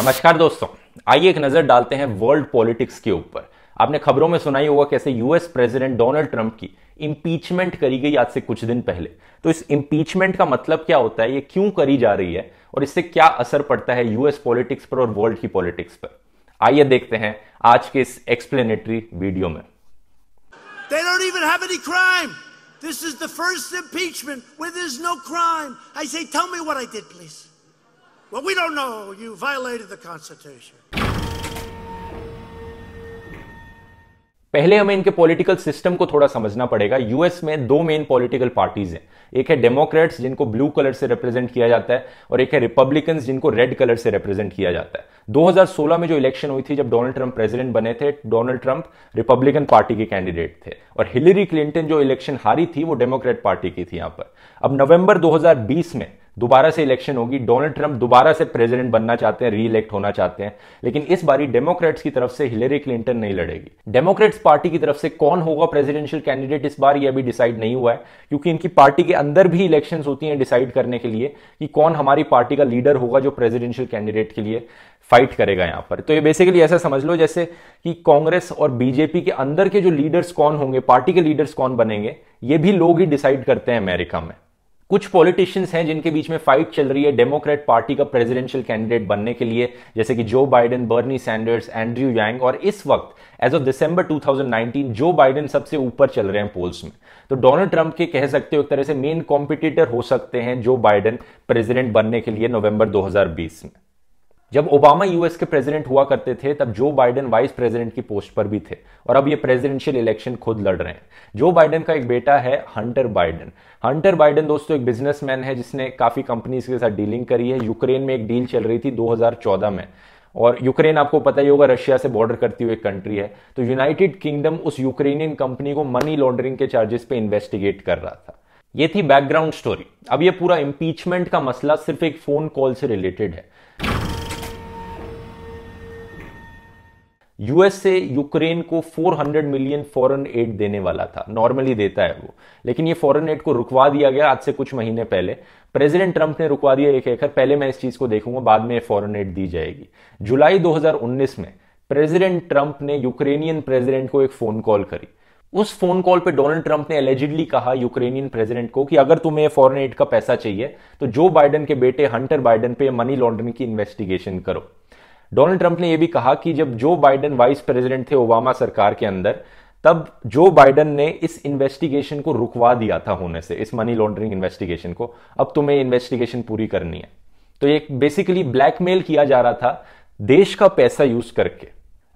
नमस्कार दोस्तों आइए एक नजर डालते हैं वर्ल्ड पॉलिटिक्स के ऊपर आपने खबरों में सुना ही होगा कैसे यूएस प्रेसिडेंट डोनाल्ड ट्रंप की इम्पीचमेंट करी गई आज से कुछ दिन पहले तो इस इम्पीचमेंट का मतलब क्या होता है ये क्यों करी जा रही है और इससे क्या असर पड़ता है यूएस पॉलिटिक्स पर और वर्ल्ड की पॉलिटिक्स पर आइए देखते हैं आज के इस एक्सप्लेनेटरी वीडियो में They don't even have any crime. This is the first impeachment where there's no crime. I say, tell me what I did, please. Well, we don't know. You violated the Constitution. पहले हमें इनके political system को थोड़ा समझना पड़ेगा US में दो main political parties हैं एक है डेमोक्रेट्स जिनको ब्लू कलर से रिप्रेजेंट किया जाता है और एक है रिपब्लिकन जिनको रेड कलर से रिप्रेजेंट किया जाता है 2016 में जो इलेक्शन हुई थी जब डोनाल्ड ट्रंप प्रेसिडेंट बने थे डोनाल्ड ट्रंप रिपब्लिकन पार्टी के कैंडिडेट थे और हिलरी क्लिंटन जो इलेक्शन हारी थी वो डेमोक्रेट पार्टी की थी यहां पर अब नवंबर 2020 में दोबारा से इलेक्शन होगी डोनाल्ड ट्रंप दोबारा से प्रेसिडेंट बनना चाहते हैं री इलेक्ट होना चाहते हैं लेकिन इस बारी डेमोक्रेट्स की तरफ से हिलेरी क्लिंटन नहीं लड़ेगी डेमोक्रेट्स पार्टी की तरफ से कौन होगा प्रेसिडेंशियल कैंडिडेट इस बार ये अभी डिसाइड नहीं हुआ है क्योंकि इनकी पार्टी के अंदर भी इलेक्शन होती है डिसाइड करने के लिए कि कौन हमारी पार्टी का लीडर होगा जो प्रेसिडेंशियल कैंडिडेट के लिए फाइट करेगा यहां पर तो ये बेसिकली ऐसा समझ लो जैसे कि कांग्रेस और बीजेपी के अंदर के जो लीडर्स कौन होंगे पार्टी के लीडर्स कौन बनेंगे ये भी लोग ही डिसाइड करते हैं अमेरिका में कुछ पॉलिटिशियंस हैं जिनके बीच में फाइट चल रही है डेमोक्रेट पार्टी का प्रेसिडेंशियल कैंडिडेट बनने के लिए जैसे कि Joe Biden Bernie Sanders Andrew Yang और इस वक्त as of December 2019 Joe Biden सबसे ऊपर चल रहे हैं पोल्स में तो डोनाल्ड ट्रंप के कह सकते हो एक तरह से मेन कॉम्पिटिटर हो सकते हैं जो बाइडेन प्रेसिडेंट बनने के लिए नवंबर 2020 में जब ओबामा यूएस के प्रेसिडेंट हुआ करते थे तब जो बाइडेन वाइस प्रेसिडेंट की पोस्ट पर भी थे और अब ये प्रेसिडेंशियल इलेक्शन खुद लड़ रहे हैं जो बाइडेन का एक बेटा है हंटर बाइडेन हंटर बाइडेन दोस्तों एक बिजनेसमैन है जिसने काफी कंपनीज के साथ डीलिंग करी है यूक्रेन में एक डील चल रही थी 2014 में और यूक्रेन आपको पता ही होगा रशिया से बॉर्डर करती हुई कंट्री है तो यूनाइटेड किंगडम उस यूक्रेनियन कंपनी को मनी लॉन्ड्रिंग के चार्जेस पे इन्वेस्टिगेट कर रहा था ये थी बैकग्राउंड स्टोरी अब ये पूरा इम्पीचमेंट का मसला सिर्फ एक फोन कॉल से रिलेटेड है यूएसए यूक्रेन को 400 मिलियन फॉरेन एड देने वाला था नॉर्मली देता है वो लेकिन ये फॉरेन एड को रुकवा दिया गया आज से कुछ महीने पहले प्रेसिडेंट ट्रंप ने रुकवा दिया एक एकड़ पहले मैं इस चीज को देखूंगा बाद में फॉरेन एड दी जाएगी जुलाई 2019 में प्रेसिडेंट ट्रंप ने यूक्रेनियन प्रेसिडेंट को एक फोन कॉल करी उस फोन कॉल पे डोनाल्ड ट्रंप ने एलिजिडली कहा यूक्रेनियन प्रेसिडेंट को कि अगर तुम्हें फॉरेन एड का पैसा चाहिए तो जो बाइडन के बेटे हंटर बाइडन पे मनी लॉन्ड्रिंग की इन्वेस्टिगेशन करो डोनाल्ड ट्रंप ने यह भी कहा कि जब जो बाइडन वाइस प्रेसिडेंट थे ओबामा सरकार के अंदर तब जो बाइडन ने इस इन्वेस्टिगेशन को रुकवा दिया था होने से इस मनी लॉन्ड्रिंग इन्वेस्टिगेशन को अब तुम्हें इन्वेस्टिगेशन पूरी करनी है तो ये बेसिकली ब्लैकमेल किया जा रहा था देश का पैसा यूज करके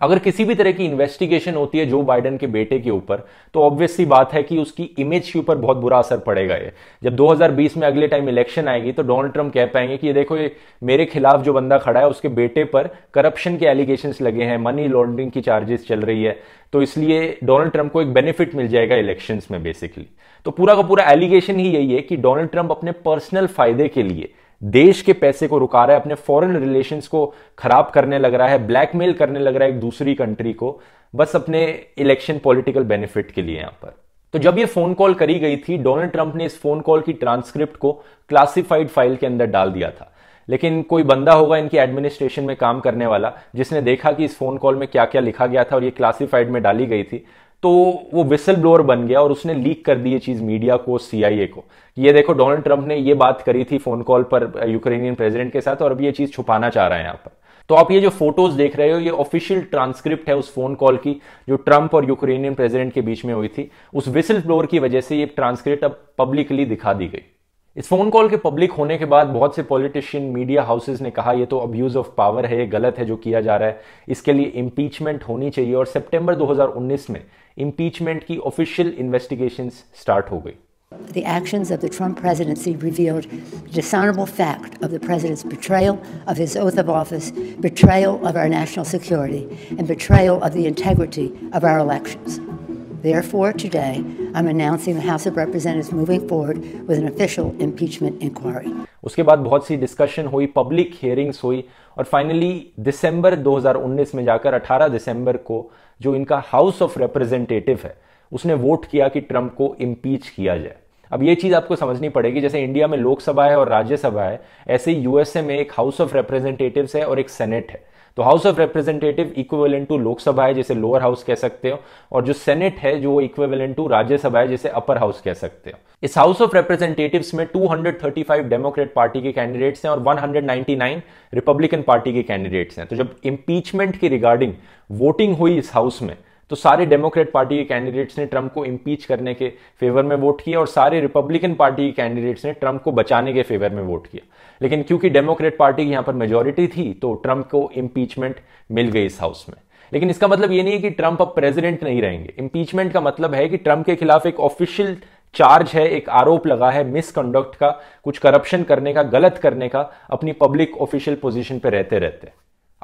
अगर किसी भी तरह की इन्वेस्टिगेशन होती है जो बाइडेन के बेटे के ऊपर तो ऑब्वियसली बात है कि उसकी इमेज के ऊपर बहुत बुरा असर पड़ेगा ये जब 2020 में अगले टाइम इलेक्शन आएगी तो डोनाल्ड ट्रंप कह पाएंगे कि ये देखो ये मेरे खिलाफ जो बंदा खड़ा है उसके बेटे पर करप्शन के एलिगेशन लगे हैं मनी लॉन्ड्रिंग की चार्जेस चल रही है तो इसलिए डोनाल्ड ट्रंप को एक बेनिफिट मिल जाएगा इलेक्शन में बेसिकली तो पूरा का पूरा एलिगेशन ही यही है कि डोनाल्ड ट्रंप अपने पर्सनल फायदे के लिए देश के पैसे को रुका रहा है अपने फॉरेन रिलेशंस को खराब करने लग रहा है ब्लैकमेल करने लग रहा है एक दूसरी कंट्री को बस अपने इलेक्शन पॉलिटिकल बेनिफिट के लिए यहां पर तो जब ये फोन कॉल करी गई थी डोनाल्ड ट्रंप ने इस फोन कॉल की ट्रांसक्रिप्ट को क्लासिफाइड फाइल के अंदर डाल दिया था लेकिन कोई बंदा होगा इनकी एडमिनिस्ट्रेशन में काम करने वाला जिसने देखा कि इस फोन कॉल में क्या क्या लिखा गया था और ये क्लासिफाइड में डाली गई थी तो वो विसल ब्लोअर बन गया और उसने लीक कर दी ये चीज मीडिया को सीआईए को ये देखो डोनाल्ड ट्रंप ने ये बात करी थी फोन कॉल पर यूक्रेनियन uh, प्रेसिडेंट के साथ और अब ये चीज छुपाना चाह रहा है यहाँ पर तो आप ये जो फोटोज देख रहे हो ये ऑफिशियल ट्रांसक्रिप्ट है उस फोन कॉल की जो ट्रंप और यूक्रेनियन प्रेसिडेंट के बीच में हुई थी उस विसल ब्लोअर की वजह से ये ट्रांसक्रिप्ट अब पब्लिकली दिखा दी गई इस फोन कॉल के पब्लिक होने के बाद बहुत से पॉलिटिशियन मीडिया हाउसेस ने कहा ये तो अब्यूज ऑफ पावर है ये गलत है जो किया जा रहा है इसके लिए इम्पीचमेंट होनी चाहिए और सितंबर 2019 में इम्पीचमेंट की ऑफिशियल इन्वेस्टिगेशन स्टार्ट हो गई The actions of the Trump presidency revealed the dishonorable fact of the president's betrayal of his oath of office, betrayal of our national security, and betrayal of the integrity of our elections. Therefore, today, I'm announcing the House of Representatives moving forward with an official impeachment inquiry. उसके बाद बहुत सी discussion हुई public hearings हुई और finally दिसंबर 2019 में जाकर 18 दिसंबर को जो इनका हाउस ऑफ रिप्रेजेंटेटिव है उसने वोट किया कि ट्रंप को इम्पीच किया जाए अब ये चीज आपको समझनी पड़ेगी जैसे इंडिया में लोकसभा है और राज्यसभा है ऐसे यूएसए में एक हाउस ऑफ रिप्रेजेंटेटिव्स है और एक सेनेट है तो House of Representative equivalent to Lok Sabha है जिसे लोअर हाउस कह सकते हो और जो सेनेट है जो इक्वेलेंट टू राज्यसभा है जिसे अपर हाउस कह सकते हो इस हाउस ऑफ रिप्रेजेंटेटिव में 235 डेमोक्रेट पार्टी के कैंडिडेट्स हैं और 199 रिपब्लिकन पार्टी के कैंडिडेट्स हैं तो जब इम्पीचमेंट की रिगार्डिंग वोटिंग हुई इस हाउस में तो सारे डेमोक्रेट पार्टी के कैंडिडेट्स ने ट्रंप को इम्पीच करने के फेवर में वोट किया और सारे रिपब्लिकन पार्टी के कैंडिडेट्स ने ट्रंप को बचाने के फेवर में वोट किया लेकिन क्योंकि डेमोक्रेट पार्टी की यहां पर मेजोरिटी थी तो ट्रंप को इम्पीचमेंट मिल गई इस हाउस में लेकिन इसका मतलब ये नहीं है कि ट्रंप अब प्रेसिडेंट नहीं रहेंगे इम्पीचमेंट का मतलब है कि ट्रंप के खिलाफ एक ऑफिशियल चार्ज है एक आरोप लगा है मिसकंडक्ट का कुछ करप्शन करने का गलत करने का अपनी पब्लिक ऑफिशियल पोजीशन पर रहते रहते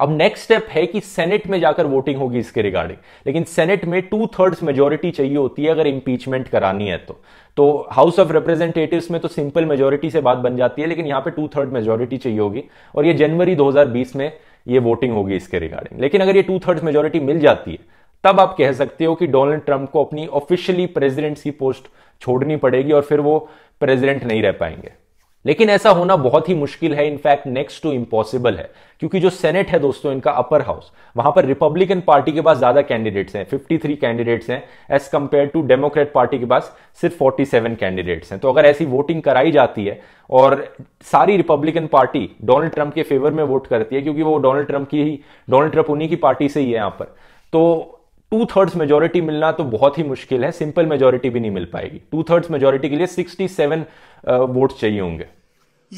अब नेक्स्ट स्टेप है कि सेनेट में जाकर वोटिंग होगी इसके रिगार्डिंग लेकिन सेनेट में टू थर्ड्स मेजोरिटी चाहिए होती है अगर इंपीचमेंट करानी है तो तो हाउस ऑफ रिप्रेजेंटेटिव्स में तो सिंपल मेजोरिटी से बात बन जाती है लेकिन यहां पे टू थर्ड मेजोरिटी चाहिए होगी और ये जनवरी 2020 में ये वोटिंग होगी इसके रिगार्डिंग लेकिन अगर ये टू थर्ड मेजोरिटी मिल जाती है तब आप कह सकते हो कि डोनाल्ड ट्रंप को अपनी ऑफिशियली प्रेजिडेंट की पोस्ट छोड़नी पड़ेगी और फिर वो प्रेजिडेंट नहीं रह पाएंगे लेकिन ऐसा होना बहुत ही मुश्किल है इनफैक्ट नेक्स्ट टू इम्पॉसिबल है क्योंकि जो सेनेट है दोस्तों इनका अपर हाउस वहां पर रिपब्लिकन पार्टी के पास ज्यादा कैंडिडेट्स हैं 53 कैंडिडेट्स हैं as compared to Democrat party के पास सिर्फ 47 कैंडिडेट्स हैं तो अगर ऐसी वोटिंग कराई जाती है और सारी रिपब्लिकन पार्टी डोनाल्ड ट्रंप के फेवर में वोट करती है क्योंकि वो डोनाल्ड ट्रंप की ही डोनाल्ड ट्रंप उन्हीं की पार्टी से ही है यहां पर तो टू थर्ड्स मेजोरिटी मिलना तो बहुत ही मुश्किल है सिंपल मेजोरिटी भी नहीं मिल पाएगी टू थर्ड्स मेजोरिटी के लिए 67 वोट uh, चाहिए होंगे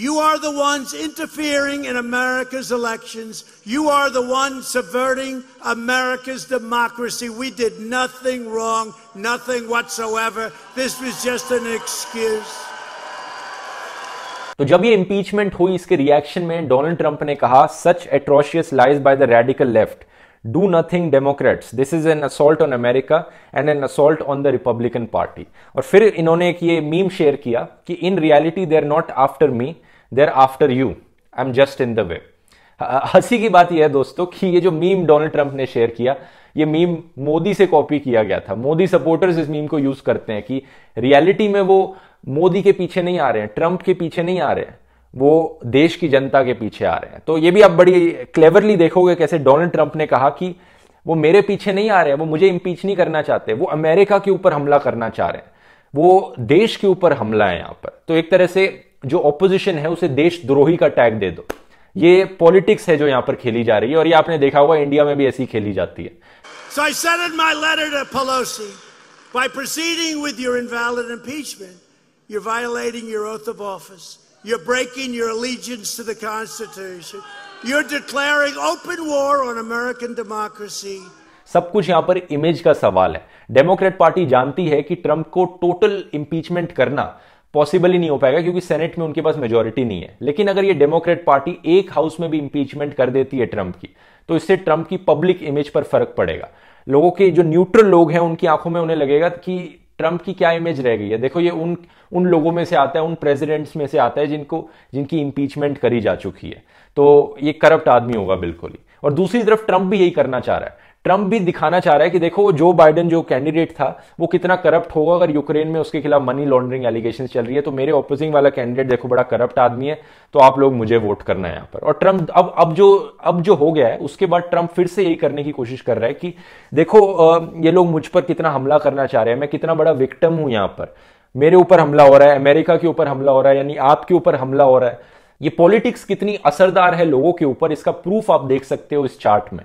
You are the ones interfering in America's elections. You are the ones subverting America's democracy. We did nothing wrong, nothing whatsoever. This was just an excuse. तो जब ये impeachment हुई इसके reaction में डोनाल्ड ट्रंप ने कहा such atrocious lies by the radical left do nothing Democrats. This is an assault on America and an assault on the Republican Party. aur fir inhone ek ye meme share kiya ki in reality they are not after me they are after you i am just in the way हंसी की बात यह है दोस्तों कि ये जो meme Donald Trump ने शेयर किया ये मीम मोदी से कॉपी किया गया था मोदी सपोर्टर्स इस मीम को यूज करते हैं कि रियलिटी में वो मोदी के पीछे नहीं आ रहे हैं ट्रंप के पीछे नहीं आ रहे हैं वो देश की जनता के पीछे आ रहे हैं तो ये भी आप बड़ी क्लेवरली देखोगे कैसे डोनाल्ड ट्रंप ने कहा कि वो मेरे पीछे नहीं आ रहे हैं वो मुझे इम्पीच नहीं करना चाहते वो अमेरिका के ऊपर हमला करना चाह रहे हैं वो देश के ऊपर हमला है यहां पर तो एक तरह से जो ऑपोजिशन है उसे देशद्रोही का टैग दे दो ये पॉलिटिक्स है जो यहां पर खेली जा रही है और ये आपने देखा होगा इंडिया में भी ऐसी खेली जाती है So I said in my letter to Pelosi, by proceeding with your invalid impeachment, you're violating your oath of office. You're breaking your allegiance to the Constitution. You're declaring open war on American democracy. सब कुछ यहां पर image का सवाल है Democrat party जानती है कि ट्रंप को टोटल इंपीचमेंट करना पॉसिबल ही नहीं हो पाएगा क्योंकि सेनेट में उनके पास मेजोरिटी नहीं है लेकिन अगर ये डेमोक्रेट पार्टी एक हाउस में भी इंपीचमेंट कर देती है ट्रंप की तो इससे ट्रंप की पब्लिक इमेज पर फर्क पड़ेगा लोगों के जो न्यूट्रल लोग हैं उनकी आंखों में उन्हें लगेगा कि ट्रंप की क्या इमेज रह गई है देखो ये उन उन लोगों में से आता है उन प्रेसिडेंट्स में से आता है जिनको जिनकी इम्पीचमेंट करी जा चुकी है तो ये करप्ट आदमी होगा बिल्कुल ही और दूसरी तरफ ट्रंप भी यही करना चाह रहा है ट्रंप भी दिखाना चाह रहा है कि देखो वो जो बाइडन जो कैंडिडेट था वो कितना करप्ट होगा अगर यूक्रेन में उसके खिलाफ मनी लॉन्ड्रिंग एलिगेशन चल रही है तो मेरे ऑपोजिंग वाला कैंडिडेट देखो बड़ा करप्ट आदमी है तो आप लोग मुझे वोट करना है यहाँ पर और ट्रंप अब अब जो अब जो हो गया है उसके बाद ट्रंप फिर से यही करने की कोशिश कर रहा है कि देखो ये लोग मुझ पर कितना हमला करना चाह रहे हैं मैं कितना बड़ा विक्टम हूं यहां पर मेरे ऊपर हमला हो रहा है अमेरिका के ऊपर हमला हो रहा है यानी आपके ऊपर हमला हो रहा है ये पॉलिटिक्स कितनी असरदार है लोगों के ऊपर इसका प्रूफ आप देख सकते हो इस चार्ट में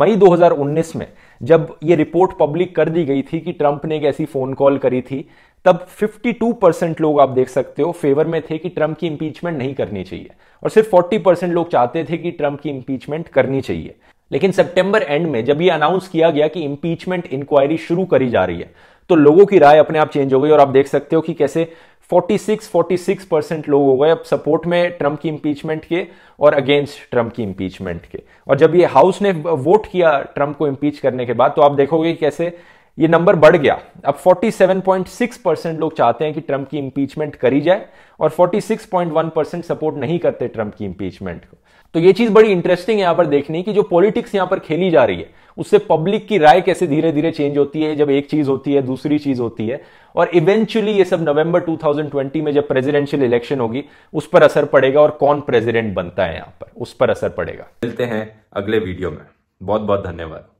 मई 2019 में जब ये रिपोर्ट पब्लिक कर दी गई थी कि ट्रंप ने एक ऐसी फोन कॉल करी थी तब 52 परसेंट लोग आप देख सकते हो फेवर में थे कि ट्रंप की इंपीचमेंट नहीं करनी चाहिए और सिर्फ 40 परसेंट लोग चाहते थे कि ट्रंप की इंपीचमेंट करनी चाहिए लेकिन सितंबर एंड में जब ये अनाउंस किया गया कि इंपीचमेंट इंक्वायरी शुरू करी जा रही है तो लोगों की राय अपने आप चेंज हो गई और आप देख सकते हो कि कैसे 46 46 परसेंट लोग हो गए अब सपोर्ट में ट्रंप की इम्पीचमेंट के और अगेंस्ट ट्रंप की इम्पीचमेंट के और जब ये हाउस ने वोट किया ट्रंप को इम्पीच करने के बाद तो आप देखोगे कैसे ये नंबर बढ़ गया अब 47.6 परसेंट लोग चाहते हैं कि ट्रंप की इम्पीचमेंट करी जाए और 46.1 परसेंट सपोर्ट नहीं करते ट्रंप की इम्पीचमेंट को तो ये चीज बड़ी इंटरेस्टिंग है यहां पर देखने की जो पॉलिटिक्स यहां पर खेली जा रही है उससे पब्लिक की राय कैसे धीरे धीरे चेंज होती है जब एक चीज होती है दूसरी चीज होती है और इवेंचुअली ये सब नवंबर 2020 में जब प्रेसिडेंशियल इलेक्शन होगी उस पर असर पड़ेगा और कौन प्रेसिडेंट बनता है यहां पर उस पर असर पड़ेगा मिलते हैं अगले वीडियो में बहुत बहुत धन्यवाद